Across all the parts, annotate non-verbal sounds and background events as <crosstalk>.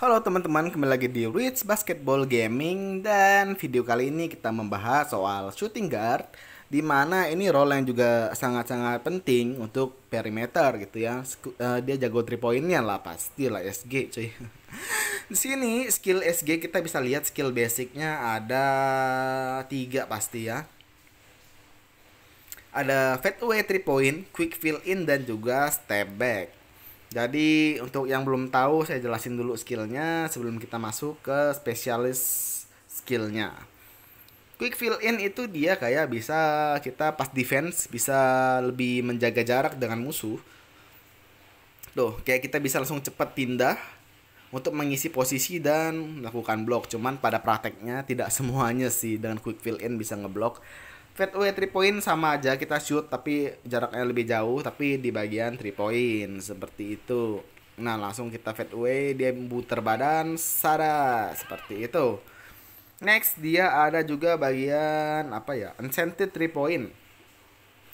Halo teman-teman, kembali lagi di Rich Basketball Gaming dan video kali ini kita membahas soal shooting guard di mana ini role yang juga sangat-sangat penting untuk perimeter gitu ya. Eh, dia jago 3 point-nya lah pasti lah SG cuy. <laughs> Di sini skill SG kita bisa lihat skill basicnya ada tiga pasti ya. Ada fadeaway 3 point, quick fill in dan juga step back jadi untuk yang belum tahu saya jelasin dulu skillnya sebelum kita masuk ke spesialis skillnya. Quick fill in itu dia kayak bisa kita pas defense bisa lebih menjaga jarak dengan musuh. Tuh, kayak kita bisa langsung cepat pindah untuk mengisi posisi dan melakukan block Cuman pada prakteknya tidak <laughs> semuanya sih dengan quick fill in bisa ngeblok away 3 point sama aja kita shoot tapi jaraknya lebih jauh tapi di bagian 3 point seperti itu. Nah, langsung kita away dia putar badan Sara seperti itu. Next dia ada juga bagian apa ya? enchanted 3 point.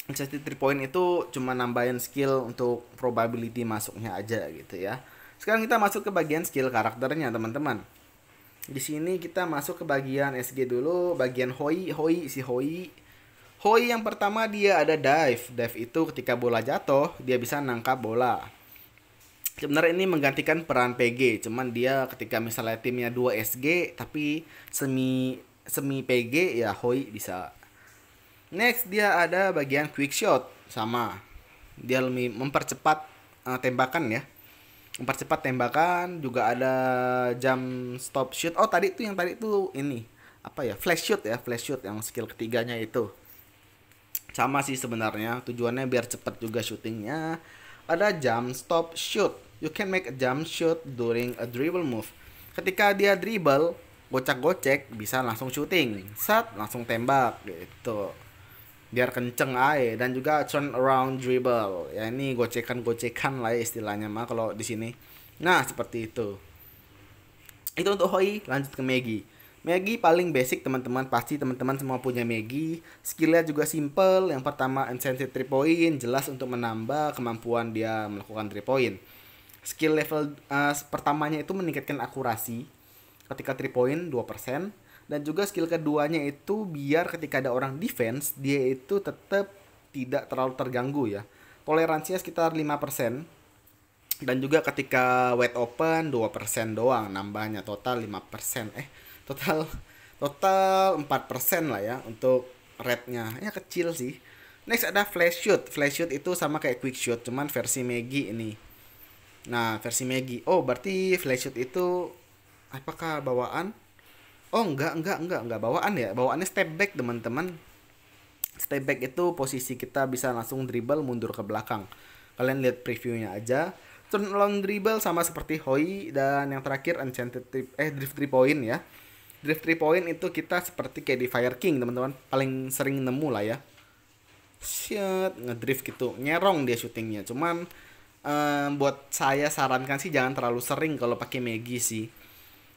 enchanted 3 point itu cuma nambahin skill untuk probability masuknya aja gitu ya. Sekarang kita masuk ke bagian skill karakternya, teman-teman. Di sini kita masuk ke bagian SG dulu, bagian Hoi, Hoi si Hoi Hoi yang pertama dia ada dive. Dive itu ketika bola jatuh, dia bisa nangkap bola. Sebenarnya ini menggantikan peran PG, cuman dia ketika misalnya timnya 2 SG tapi semi semi PG ya Hoi bisa. Next dia ada bagian quick shot sama. Dia lebih mempercepat uh, tembakan ya. Mempercepat tembakan juga ada jam stop shoot. Oh, tadi itu yang tadi itu ini apa ya? Flash shoot ya, flash shoot yang skill ketiganya itu sama sih sebenarnya tujuannya biar cepet juga syutingnya ada jump stop shoot you can make a jump shoot during a dribble move ketika dia dribble gocek-gocek bisa langsung syuting set langsung tembak gitu biar kenceng aja dan juga turn around dribble ya ini gocekan-gocekan lah ya istilahnya mah kalau di sini nah seperti itu itu untuk Hoi lanjut ke Maggie Maggi paling basic teman-teman, pasti teman-teman semua punya Maggi. Skillnya juga simple, yang pertama incentive 3 point, jelas untuk menambah kemampuan dia melakukan 3 point. Skill level uh, pertamanya itu meningkatkan akurasi ketika 3 point 2%, dan juga skill keduanya itu biar ketika ada orang defense, dia itu tetap tidak terlalu terganggu ya. Toleransinya sekitar 5%, dan juga ketika wet open 2% doang nambahnya total 5% eh total total 4% lah ya untuk rednya ya kecil sih next ada flash shoot flash shoot itu sama kayak quick shoot cuman versi Maggie ini nah versi Maggie oh berarti flash shoot itu apakah bawaan oh enggak enggak enggak enggak bawaan ya bawaannya step back teman-teman step back itu posisi kita bisa langsung dribble mundur ke belakang kalian lihat previewnya aja turn long dribble sama seperti Hoi dan yang terakhir enchanted trip eh drift 3 point ya drift 3 point itu kita seperti kayak di Fire King teman-teman paling sering nemu lah ya shit ngedrift gitu nyerong dia syutingnya cuman um, buat saya sarankan sih jangan terlalu sering kalau pakai Megi sih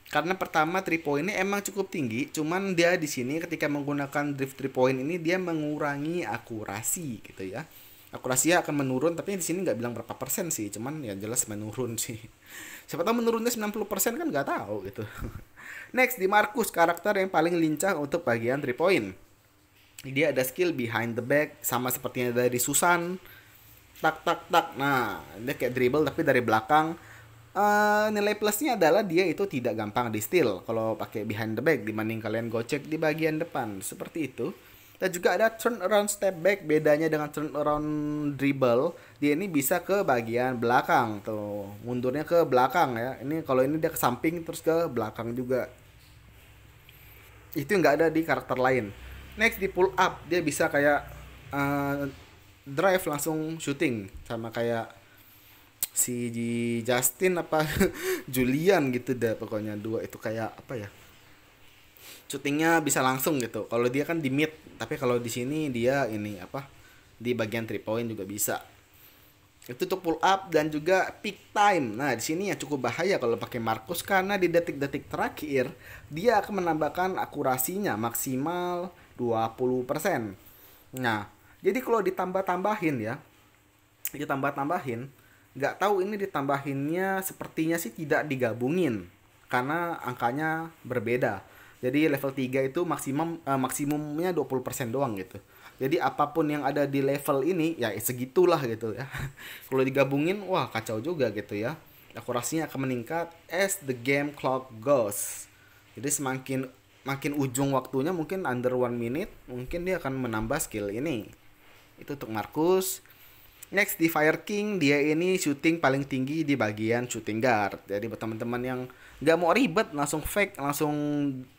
karena pertama 3 poinnya emang cukup tinggi cuman dia di sini ketika menggunakan drift 3 point ini dia mengurangi akurasi gitu ya akurasinya akan menurun tapi di sini nggak bilang berapa persen sih cuman ya jelas menurun sih <laughs> siapa tahu menurunnya 90 persen kan nggak tahu gitu <laughs> next di Markus karakter yang paling lincah untuk bagian three point dia ada skill behind the back sama sepertinya dari Susan tak tak tak nah dia kayak dribble tapi dari belakang Uh, nilai plusnya adalah dia itu tidak gampang di steal kalau pakai behind the back dibanding kalian gocek di bagian depan seperti itu dan juga ada turn around step back bedanya dengan turn around dribble dia ini bisa ke bagian belakang tuh mundurnya ke belakang ya ini kalau ini dia ke samping terus ke belakang juga itu nggak ada di karakter lain next di pull up dia bisa kayak uh, drive langsung shooting sama kayak si Justin apa <laughs> Julian gitu deh pokoknya dua itu kayak apa ya shootingnya bisa langsung gitu kalau dia kan di mid tapi kalau di sini dia ini apa di bagian three point juga bisa itu untuk pull up dan juga peak time. Nah, di sini ya cukup bahaya kalau pakai Markus karena di detik-detik terakhir dia akan menambahkan akurasinya maksimal 20%. Nah, jadi kalau ditambah-tambahin ya, ditambah-tambahin, nggak tahu ini ditambahinnya sepertinya sih tidak digabungin karena angkanya berbeda. Jadi level 3 itu maksimum uh, maksimumnya 20% doang gitu. Jadi apapun yang ada di level ini ya segitulah gitu ya. <laughs> Kalau digabungin wah kacau juga gitu ya. Akurasinya akan meningkat as the game clock goes. Jadi semakin makin ujung waktunya mungkin under one minute mungkin dia akan menambah skill ini. Itu untuk Markus. Next di Fire King dia ini shooting paling tinggi di bagian shooting guard. Jadi buat teman-teman yang nggak mau ribet langsung fake langsung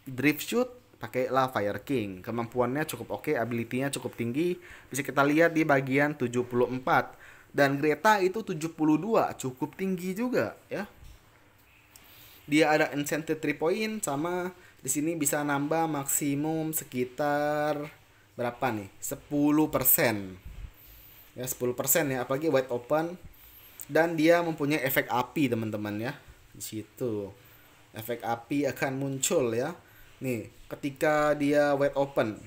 drift shoot pakailah Fire King kemampuannya cukup oke okay, ability-nya cukup tinggi bisa kita lihat di bagian 74 dan Greta itu 72 cukup tinggi juga ya dia ada incentive 3 point sama di sini bisa nambah maksimum sekitar berapa nih 10% ya 10% ya apalagi wide open dan dia mempunyai efek api teman-teman ya di situ efek api akan muncul ya nih ketika dia wide open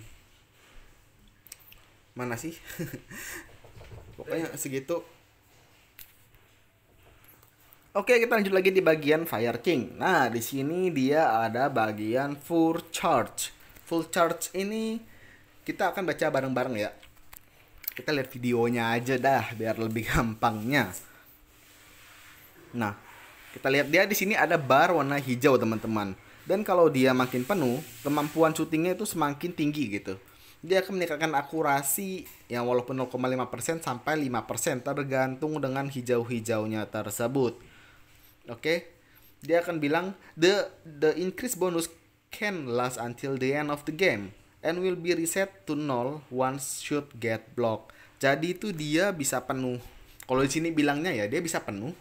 mana sih <laughs> pokoknya segitu Oke, kita lanjut lagi di bagian Fire King. Nah, di sini dia ada bagian full charge. Full charge ini kita akan baca bareng-bareng ya. Kita lihat videonya aja dah biar lebih gampangnya. Nah, kita lihat dia di sini ada bar warna hijau teman-teman. Dan kalau dia makin penuh, kemampuan syutingnya itu semakin tinggi gitu. Dia akan meningkatkan akurasi yang walaupun 0,5% sampai 5% tergantung dengan hijau-hijaunya tersebut. Oke. Okay? Dia akan bilang the the increase bonus can last until the end of the game and will be reset to null once shoot get blocked. Jadi itu dia bisa penuh. Kalau di sini bilangnya ya dia bisa penuh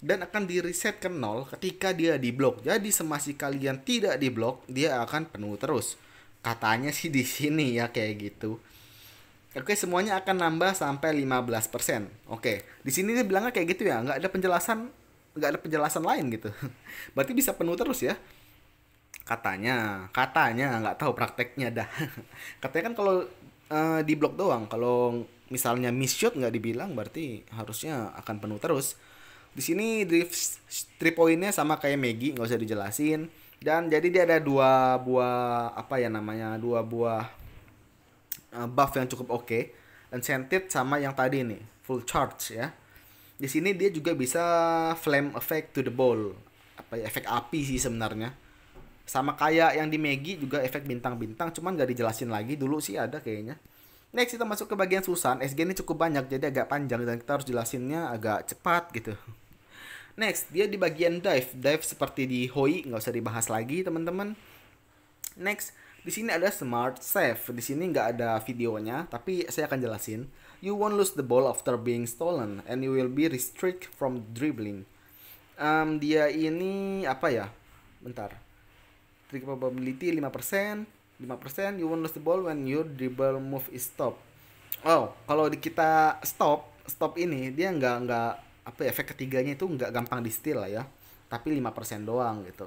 dan akan di reset ke nol ketika dia di blok. Jadi semasih kalian tidak di blok, dia akan penuh terus. Katanya sih di sini ya kayak gitu. Oke, semuanya akan nambah sampai 15%. Oke, di sini dia bilangnya kayak gitu ya, nggak ada penjelasan nggak ada penjelasan lain gitu. <laughs> Berarti bisa penuh terus ya. Katanya, katanya nggak tahu prakteknya dah. <laughs> Katanya kan kalau uh, eh, di blok doang, kalau misalnya miss shot nggak dibilang berarti harusnya akan penuh terus. Di sini drift strip sama kayak Maggie, nggak usah dijelasin. Dan jadi dia ada dua buah apa ya namanya, dua buah eh, buff yang cukup oke. Okay. Enchanted sama yang tadi nih, full charge ya. Di sini dia juga bisa flame effect to the ball. Apa ya, efek api sih sebenarnya. Sama kayak yang di Maggie juga efek bintang-bintang, cuman nggak dijelasin lagi. Dulu sih ada kayaknya. Next kita masuk ke bagian Susan. SG ini cukup banyak jadi agak panjang dan kita harus jelasinnya agak cepat gitu. Next, dia di bagian dive. Dive seperti di Hoi, nggak usah dibahas lagi teman-teman. Next, di sini ada smart save. Di sini nggak ada videonya, tapi saya akan jelasin. You won't lose the ball after being stolen, and you will be restricted from dribbling. Um, dia ini apa ya? Bentar. Trick probability 5%, 5% you won't lose the ball when your dribble move is stopped. Oh, kalau kita stop, stop ini dia nggak nggak apa ya, efek ketiganya itu nggak gampang di lah ya tapi 5% doang gitu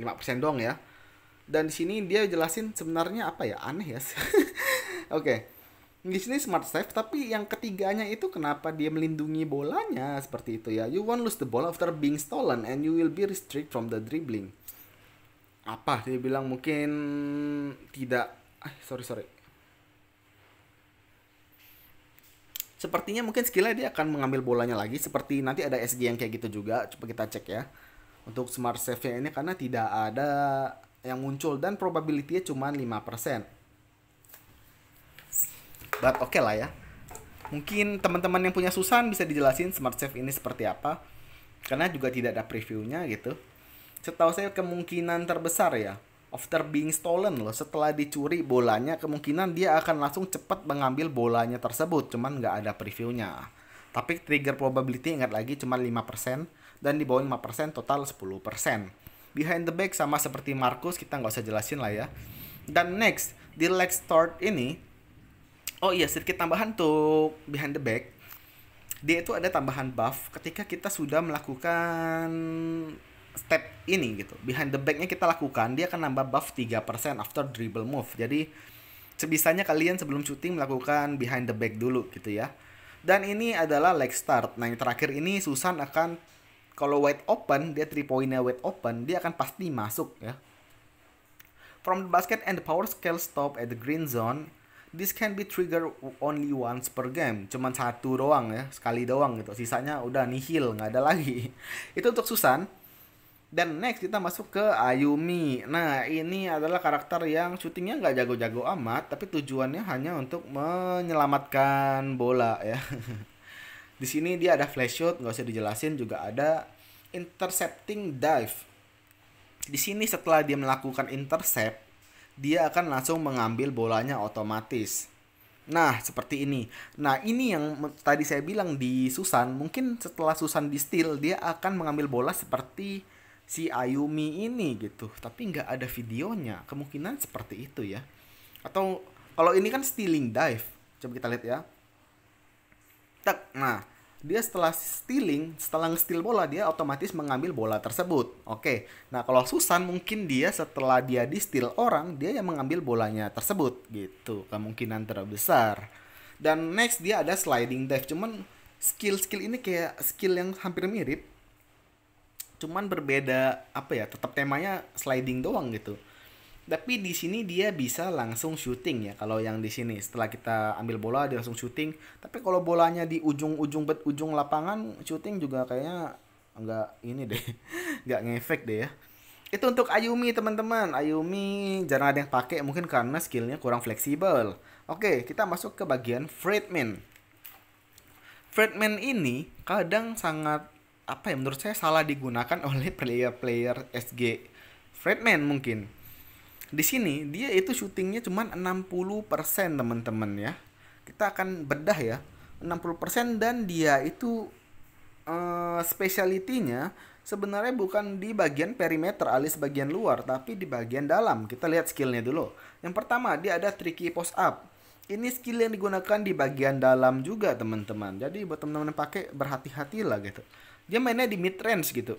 5% doang ya dan di sini dia jelasin sebenarnya apa ya aneh ya <laughs> oke okay. di sini smart safe tapi yang ketiganya itu kenapa dia melindungi bolanya seperti itu ya you won't lose the ball after being stolen and you will be restricted from the dribbling apa dia bilang mungkin tidak ah sorry sorry sepertinya mungkin skillnya dia akan mengambil bolanya lagi seperti nanti ada SG yang kayak gitu juga coba kita cek ya untuk smart save ini karena tidak ada yang muncul dan probability-nya cuma 5% but oke okay lah ya mungkin teman-teman yang punya Susan bisa dijelasin smart save ini seperti apa karena juga tidak ada preview-nya gitu setahu saya kemungkinan terbesar ya after being stolen loh setelah dicuri bolanya kemungkinan dia akan langsung cepat mengambil bolanya tersebut cuman nggak ada previewnya tapi trigger probability ingat lagi cuma 5% dan di bawah 5% total 10% behind the back sama seperti Marcus kita nggak usah jelasin lah ya dan next di leg start ini oh iya sedikit tambahan tuh behind the back dia itu ada tambahan buff ketika kita sudah melakukan step ini gitu. Behind the backnya kita lakukan, dia akan nambah buff 3% after dribble move. Jadi sebisanya kalian sebelum shooting melakukan behind the back dulu gitu ya. Dan ini adalah leg start. Nah yang terakhir ini Susan akan kalau wide open, dia 3 nya wide open, dia akan pasti masuk ya. From the basket and the power scale stop at the green zone, this can be triggered only once per game. Cuman satu doang ya, sekali doang gitu. Sisanya udah nihil, nggak ada lagi. <laughs> Itu untuk Susan. Dan next kita masuk ke Ayumi. Nah ini adalah karakter yang syutingnya nggak jago-jago amat, tapi tujuannya hanya untuk menyelamatkan bola ya. <laughs> Di sini dia ada flash shot, nggak usah dijelasin juga ada intercepting dive. Di sini setelah dia melakukan intercept, dia akan langsung mengambil bolanya otomatis. Nah, seperti ini. Nah, ini yang tadi saya bilang di Susan, mungkin setelah Susan di dia akan mengambil bola seperti si Ayumi ini gitu tapi nggak ada videonya kemungkinan seperti itu ya atau kalau ini kan stealing dive coba kita lihat ya tak nah dia setelah stealing, setelah nge-steal bola, dia otomatis mengambil bola tersebut. Oke, nah kalau Susan mungkin dia setelah dia di-steal orang, dia yang mengambil bolanya tersebut. Gitu, kemungkinan terbesar. Dan next dia ada sliding dive, cuman skill-skill ini kayak skill yang hampir mirip cuman berbeda apa ya tetap temanya sliding doang gitu tapi di sini dia bisa langsung syuting ya kalau yang di sini setelah kita ambil bola dia langsung syuting tapi kalau bolanya di ujung-ujung bet ujung lapangan syuting juga kayaknya nggak ini deh <laughs> nggak ngefek deh ya itu untuk Ayumi teman-teman Ayumi jarang ada yang pakai mungkin karena skillnya kurang fleksibel oke kita masuk ke bagian Friedman Friedman ini kadang sangat apa ya menurut saya salah digunakan <laughs> oleh player-player SG Fredman mungkin. Di sini dia itu syutingnya cuma 60% teman-teman ya. Kita akan bedah ya. 60% dan dia itu uh, sebenarnya bukan di bagian perimeter alias bagian luar tapi di bagian dalam. Kita lihat skillnya dulu. Yang pertama dia ada tricky post up ini skill yang digunakan di bagian dalam juga teman-teman jadi buat teman-teman pakai berhati-hatilah gitu dia mainnya di mid range gitu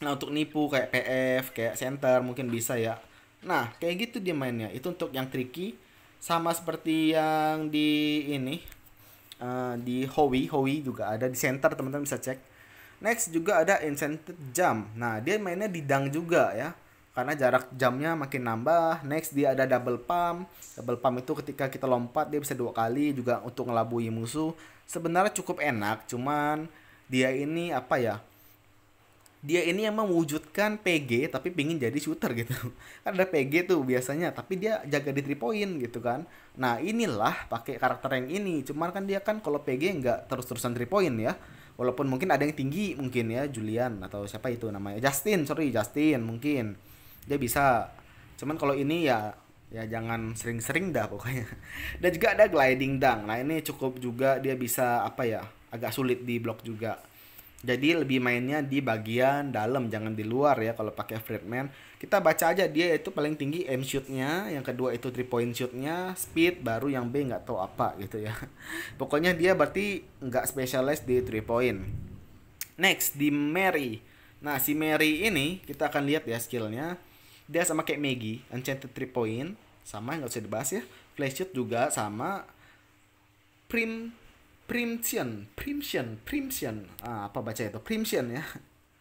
nah untuk nipu kayak PF kayak center mungkin bisa ya nah kayak gitu dia mainnya itu untuk yang tricky sama seperti yang di ini uh, di howi howi juga ada di center teman-teman bisa cek next juga ada incentive jump nah dia mainnya di dang juga ya karena jarak jamnya makin nambah next dia ada double pump double pump itu ketika kita lompat dia bisa dua kali juga untuk ngelabui musuh sebenarnya cukup enak cuman dia ini apa ya dia ini yang mewujudkan PG tapi pingin jadi shooter gitu <laughs> kan ada PG tuh biasanya tapi dia jaga di 3 point gitu kan nah inilah pakai karakter yang ini cuman kan dia kan kalau PG nggak terus-terusan 3 point ya walaupun mungkin ada yang tinggi mungkin ya Julian atau siapa itu namanya Justin sorry Justin mungkin dia bisa cuman kalau ini ya ya jangan sering-sering dah pokoknya <laughs> dan juga ada gliding dunk nah ini cukup juga dia bisa apa ya agak sulit di blok juga jadi lebih mainnya di bagian dalam jangan di luar ya kalau pakai Fredman kita baca aja dia itu paling tinggi aim shootnya yang kedua itu three point shootnya speed baru yang B nggak tahu apa gitu ya <laughs> pokoknya dia berarti nggak specialized di three point next di Mary nah si Mary ini kita akan lihat ya skillnya dia sama kayak Maggie Enchanted three Point sama nggak usah dibahas ya shoot juga sama Prim Primtion Primtion Primtion ah, apa baca itu Primtion ya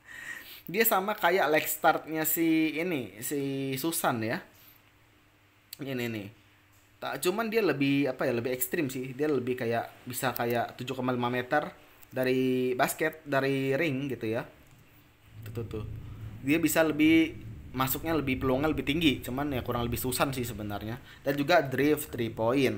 <laughs> dia sama kayak leg startnya si ini si Susan ya ini nih tak cuman dia lebih apa ya lebih ekstrim sih dia lebih kayak bisa kayak 7,5 meter dari basket dari ring gitu ya tuh tuh, tuh. dia bisa lebih masuknya lebih peluangnya lebih tinggi cuman ya kurang lebih Susan sih sebenarnya dan juga drift 3 point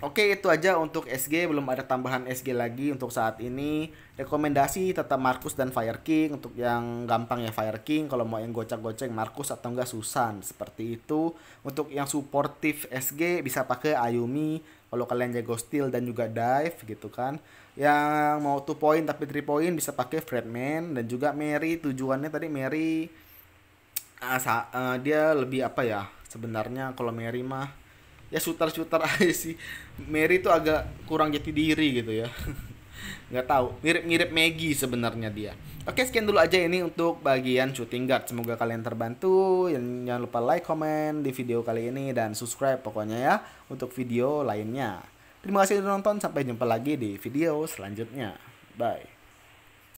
Oke itu aja untuk SG belum ada tambahan SG lagi untuk saat ini rekomendasi tetap Markus dan Fire King untuk yang gampang ya Fire King kalau mau yang gocek-gocek Markus atau enggak Susan seperti itu untuk yang suportif SG bisa pakai Ayumi kalau kalian jago steal dan juga dive gitu kan yang mau 2 point tapi 3 point bisa pakai Fredman dan juga Mary tujuannya tadi Mary asa, ah, uh, eh, dia lebih apa ya sebenarnya kalau Mary mah ya sutar-sutar <laughs> aja sih Mary tuh agak kurang jati diri gitu ya <laughs> nggak tahu mirip-mirip Maggie sebenarnya dia oke sekian dulu aja ini untuk bagian shooting guard semoga kalian terbantu jangan lupa like comment di video kali ini dan subscribe pokoknya ya untuk video lainnya terima kasih sudah nonton sampai jumpa lagi di video selanjutnya bye